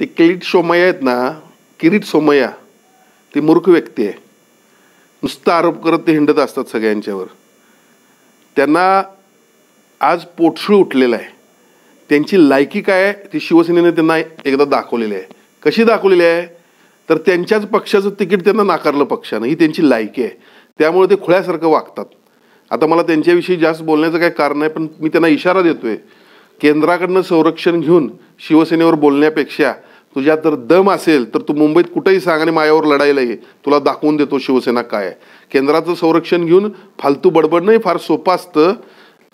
ते किरीट सोमय्या आहेत ना किरीट सोमय्या ती मूर्ख व्यक्ती आहे नुसतं आरोप करत ते हिंडत असतात सगळ्यांच्यावर त्यांना आज पोटसू उठलेलं आहे त्यांची लायकी काय आहे ती शिवसेनेने त्यांना एकदा दाखवलेली आहे कशी दाखवलेली आहे तर त्यांच्याच पक्षाचं तिकीट त्यांना नाकारलं पक्षानं ही त्यांची लायकी आहे त्यामुळे ते खुळ्यासारखं वागतात आता मला त्यांच्याविषयी जास्त बोलण्याचं काही कारण आहे पण मी त्यांना इशारा देतोय केंद्राकडनं संरक्षण घेऊन शिवसेनेवर बोलण्यापेक्षा तुझ्यात जर दम असेल तर तू मुंबईत कुठेही सांग आणि मायावर लढायला ये तुला दाखवून देतो शिवसेना काय आहे केंद्राचं संरक्षण घेऊन फालतू बडबडणंही फार सोपं असतं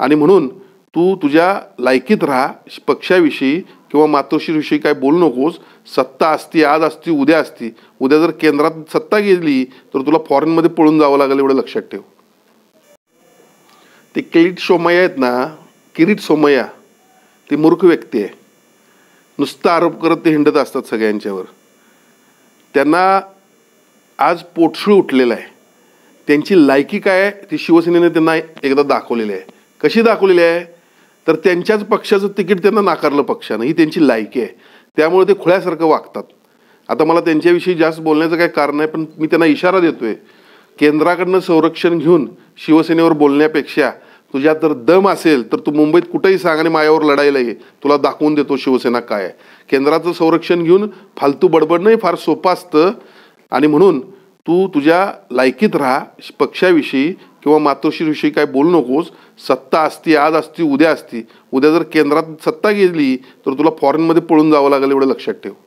आणि म्हणून तू तुझ्या लायकीत राहा पक्षाविषयी किंवा मातोश्रीविषयी काय बोलू नकोस सत्ता असती आज असती उद्या असती उद्या जर केंद्रात सत्ता गेली तर तुला फॉरेनमध्ये पळून जावं लागेल एवढं लक्षात ठेव ते किरीट सोमय्या आहेत ना किरीट सोमय्या ती मूर्ख व्यक्ती आहे नुसतं आरोप करत ते हिंडत असतात सगळ्यांच्यावर त्यांना आज पोटसूळ उठलेलं आहे त्यांची लायकी काय आहे ती शिवसेनेने त्यांना एकदा दाखवलेली आहे कशी दाखवलेली आहे तर त्यांच्याच पक्षाचं तिकीट त्यांना नाकारलं पक्षानं ही त्यांची लायकी आहे त्यामुळे ते खुळ्यासारखं वागतात आता मला त्यांच्याविषयी जास्त बोलण्याचं काही कारण आहे पण मी त्यांना इशारा देतोय केंद्राकडनं संरक्षण घेऊन शिवसेनेवर बोलण्यापेक्षा तुझ्यात जर दम असेल तर तू मुंबईत कुठेही सांग आणि मायावर लढायला ये तुला दाखवून देतो शिवसेना काय आहे केंद्राचं संरक्षण घेऊन फालतू बडबड नाही फार सोपं असतं आणि म्हणून तू तुझ्या लायकीत राहा पक्षाविषयी किंवा मातोश्रीविषयी काय बोलू नकोस सत्ता असती आज असती उद्या असती उद्या जर केंद्रात सत्ता गेली तर तुला फॉरेनमध्ये पळून जावं लागेल एवढं लक्षात ठेव